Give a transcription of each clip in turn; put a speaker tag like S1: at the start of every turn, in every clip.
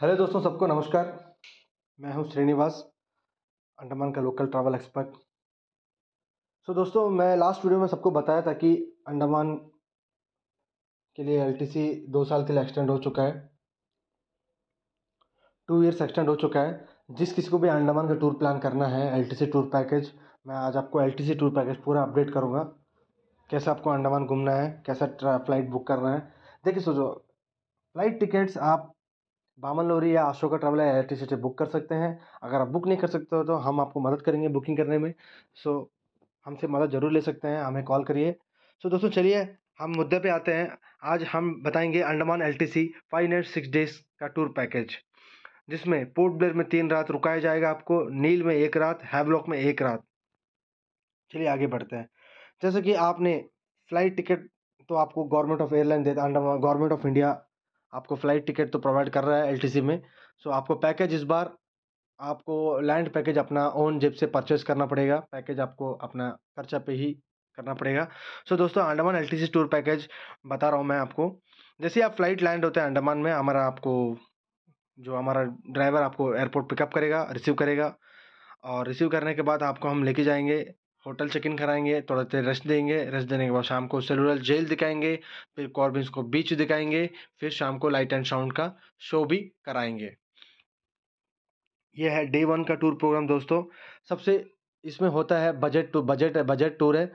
S1: hello दोस्तों सबको नमस्कार मैं हूं श्रीनिवास अंडमान का local travel expert so so, दोस्तों मैं लास्ट वीडियो में सबको बताया था कि अंडमान के लिए एलटीसी दो साल के लिए एक्सटेंड हो चुका है टू इयर्स एक्सटेंड हो चुका है जिस किसी को भी अंडमान का टूर प्लान करना है एलटीसी टूर पैकेज मैं आज आपको एल टूर पैकेज पूरा अपडेट करूँगा कैसे आपको अंडमान घूमना है कैसा फ्लाइट बुक करना है देखिए सोचो फ्लाइट टिकट्स आप बामन लोरी या अशोका ट्रैवल या एल टी सी से बुक कर सकते हैं अगर आप बुक नहीं कर सकते हो तो हम आपको मदद करेंगे बुकिंग करने में सो हमसे मदद ज़रूर ले सकते हैं हमें कॉल करिए सो दोस्तों चलिए हम मुद्दे पे आते हैं आज हम बताएंगे Andaman L T C five night six days का टूर पैकेज जिसमें पोर्ट ब्लेयर में तीन रात रुकाया जाएगा आपको नील में एक रात हैवलॉक में एक रात चलिए आगे बढ़ते हैं जैसे कि आपने फ्लाइट टिकट तो आपको गवर्नमेंट ऑफ एयरलाइन देता अंडमान गवर्नमेंट ऑफ इंडिया आपको फ़्लाइट टिकट तो प्रोवाइड कर रहा है एल में सो आपको पैकेज इस बार आपको लैंड पैकेज अपना ओन जेब से परचेस करना पड़ेगा पैकेज आपको अपना खर्चा पे ही करना पड़ेगा सो so, दोस्तों अंडमान एलटीसी टूर पैकेज बता रहा हूँ मैं आपको जैसे आप फ्लाइट लैंड होते हैं अंडमान में हमारा आपको जो हमारा ड्राइवर आपको एयरपोर्ट पिकअप करेगा रिसीव करेगा और रिसीव करने के बाद आपको हम लेके जाएंगे होटल चेक इन कराएंगे थोड़ा देर रेस्ट देंगे रेस्ट देने के बाद शाम को सेलुलर जेल दिखाएंगे फिर कॉर्बिन्स को बीच दिखाएंगे फिर शाम को लाइट एंड साउंड का शो भी कराएंगे यह है डे वन का टूर प्रोग्राम दोस्तों सबसे इसमें होता है बजट टू बजट है बजट टूर है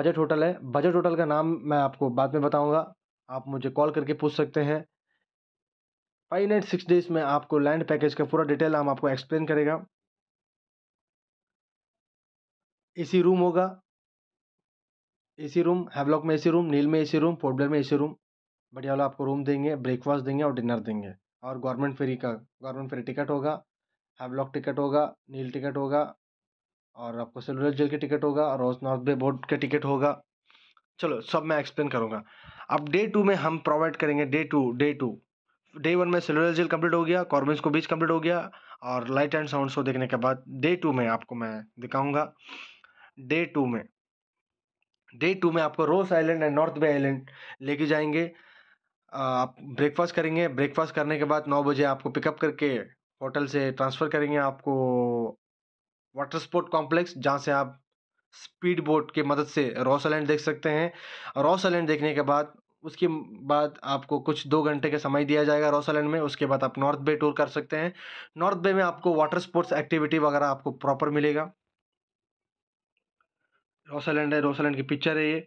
S1: बजट होटल है बजट होटल का नाम मैं आपको बाद में बताऊंगा आप मुझे कॉल करके पूछ सकते हैं फाइव नाइट सिक्स डेज में आपको लैंड पैकेज का पूरा डिटेल हम आपको एक्सप्लेन करेगा एसी रूम होगा एसी रूम हैवलॉक में एसी रूम नील में एसी रूम पोर्टब्लेयर में एसी रूम बढ़िया वाला आपको रूम देंगे ब्रेकफास्ट देंगे और डिनर देंगे और गवर्नमेंट फेरी का गवर्नमेंट फेरी टिकट होगा हैवलॉक टिकट होगा नील टिकट होगा और आपको सेलुलर जेल की टिकट होगा और रोज नॉर्थ बे बोर्ड का टिकट होगा चलो सब मैं एक्सप्लेन करूँगा अब डे टू में हम प्रोवाइड करेंगे day two day two day one में सेलुलर जेल कम्प्लीट हो गया कॉर्मेंस को बीच कम्प्लीट हो गया और लाइट एंड साउंड को देखने के बाद डे टू में आपको मैं दिखाऊँगा डे टू में डे टू में आपको Ross island and North Bay island लेके जाएंगे आप ब्रेकफास्ट करेंगे ब्रेकफास्ट करने के बाद नौ बजे आपको पिकअप करके होटल से ट्रांसफ़र करेंगे आपको वाटर स्पोर्ट कॉम्प्लेक्स जहाँ से आप स्पीड बोट के मदद से रॉस आइलैंड देख सकते हैं रॉस आइलैंड देखने के बाद उसके बाद आपको कुछ दो घंटे का समय दिया जाएगा रॉस आइलैंड में उसके बाद आप नॉर्थ बे टूर कर सकते हैं नॉर्थ बे में आपको वाटर स्पोर्ट्स एक्टिविटी वगैरह आपको प्रॉपर मिलेगा रोसालैंड है रोसालैंड की पिक्चर है ये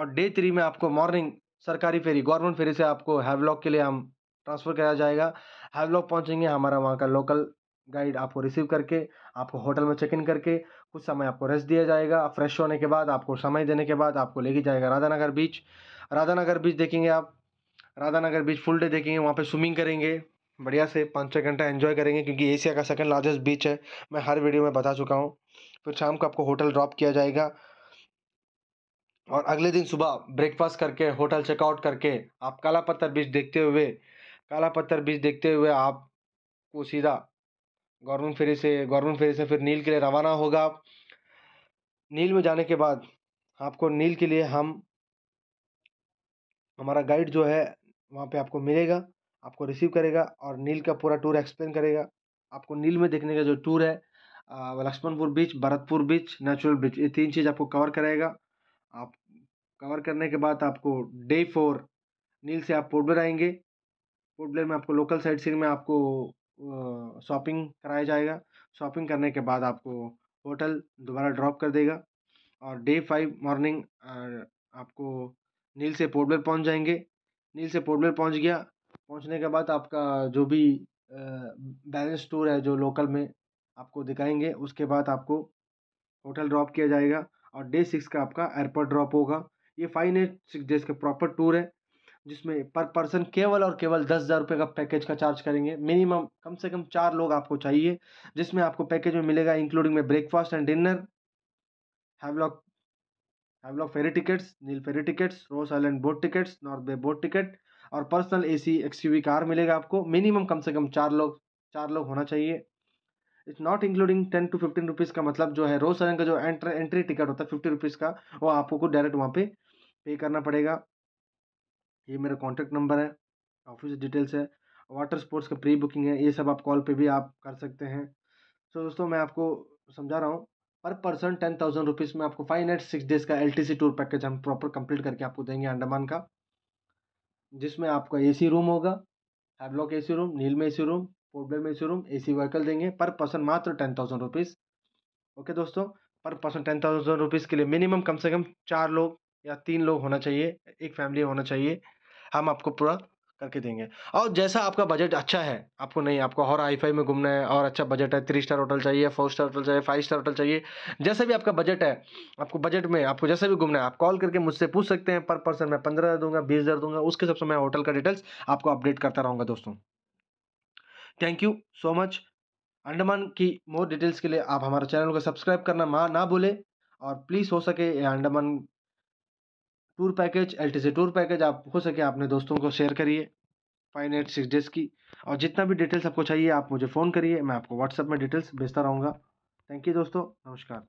S1: और डे थ्री में आपको मॉर्निंग सरकारी फेरी गवर्नमेंट फेरी से आपको हैवलॉक के लिए हम ट्रांसफ़र कराया जाएगा हैवलॉक पहुँचेंगे हमारा वहाँ का लोकल गाइड आपको रिसीव करके आपको होटल में चेक इन करके कुछ समय आपको रेस्ट दिया जाएगा फ्रेश होने के बाद आपको समय देने के बाद आपको लेके जाएगा राधानगर बीच राधानगर बीच देखेंगे आप राधानगर बीच फुल डे देखेंगे वहाँ पे स्विमिंग करेंगे बढ़िया से पाँच छः घंटा एंजॉय करेंगे क्योंकि एशिया का सेकंड लार्जेस्ट बीच है मैं हर वीडियो में बता चुका हूँ फिर शाम को आपको होटल ड्रॉप किया जाएगा और अगले दिन सुबह ब्रेकफास्ट करके होटल चेकआउट करके आप काला पत्थर बीच देखते हुए काला पत्थर बीच देखते हुए आप को सीधा गवर्नमेंट फेरी से गवर्नमेंट फेरी से फिर नील के लिए रवाना होगा नील में जाने के बाद आपको नील के लिए हम हमारा गाइड जो है वहाँ पे आपको मिलेगा आपको रिसीव करेगा और नील का पूरा टूर एक्सप्लेन करेगा आपको नील में देखने का जो टूर है Laxmanpur beach Bharatpur beach natural beach ये तीन चीज़ आपको कवर करेगा आप कवर करने के बाद आपको डे फोर नील से आप पोर्ट आएंगे पोर्ट में आपको लोकल साइड सीन में आपको शॉपिंग कराया जाएगा शॉपिंग करने के बाद आपको होटल दोबारा ड्रॉप कर देगा और डे फाइव मॉर्निंग आपको नील से पोर्ट पहुंच पहुँच जाएंगे नील से पोर्ट पहुंच पहुँच गया पहुँचने के बाद आपका जो भी बैलेंस टूर है जो लोकल में आपको दिखाएंगे उसके बाद आपको होटल ड्रॉप किया जाएगा और डे सिक्स का आपका एयरपोर्ट ड्रॉप होगा ये फाइव नाइट सिक्स डेज का प्रॉपर टूर है जिसमें पर पर्सन केवल और केवल दस हज़ार रुपये का पैकेज का चार्ज करेंगे मिनिमम कम से कम चार लोग आपको चाहिए जिसमें आपको पैकेज में मिलेगा इंक्लूडिंग में breakfast and dinner Havelock Havelock ferry tickets Neil ferry tickets Ross island boat tickets North Bay boat ticket और पर्सनल ए सी कार मिलेगा आपको मिनिमम कम से कम चार लोग चार लोग होना चाहिए it's not including ten to fifteen rupees का मतलब जो है रोज सदन का जो एंट्र एंट्री टिकट होता है फिफ्टी रुपीज़ का वो आपको को डायरेक्ट वहाँ पे पे करना पड़ेगा ये मेरा कॉन्टैक्ट नंबर है ऑफिस डिटेल्स है वाटर स्पोर्ट्स का प्री बुकिंग है ये सब आप कॉल पे भी आप कर सकते हैं सो so, दोस्तों मैं आपको समझा रहा हूँ पर पर्सन टेन थाउजेंड रुपीज़ में आपको फाइव नाइट सिक्स डेज़ का सी टूर पैकेज हम प्रॉपर कंप्लीट करके आपको देंगे अंडमान का जिसमें आपका सी रूम होगा ए सी रूम नील में सी रूम पोर्टल में शोरूम ए सी व्हीकल देंगे पर पर्सन मात्र टेन थाउजेंड रुपीज़ ओके दोस्तों पर पर्सन टेन थाउजेंड रुपीज़ के लिए मिनिमम कम से कम चार लोग या तीन लोग होना चाहिए एक फैमिली होना चाहिए हम आपको पूरा करके देंगे और जैसा आपका बजट अच्छा है आपको नहीं आपको और हाई फाई में घूमना है और अच्छा बजट है थ्री स्टार होटल चाहिए फोर स्टार होटल चाहिए फाइव स्टार होटल चाहिए जैसे भी आपका बजट है आपको बजट में आपको जैसे भी घूमना है आप कॉल करके मुझसे पूछ सकते हैं पर पर्सन मैं पंद्रह हज़ार दूंगा बीस हज़ार दूंगा उसके हिसाब से मैं होटल का डिटेल्स आपको अपडेट करता रहूँगा दोस्तों thank you so much Andaman की मोर डिटेल्स के लिए आप हमारे चैनल को सब्सक्राइब करना माँ ना भूलें और प्लीज़ हो सके ये Andaman tour package L tour package आप हो सके अपने दोस्तों को शेयर करिए फाइव एट सिक्स डेज की और जितना भी डिटेल्स आपको चाहिए आप मुझे फ़ोन करिए मैं आपको व्हाट्सअप में डिटेल्स भेजता रहूँगा थैंक यू दोस्तों नमस्कार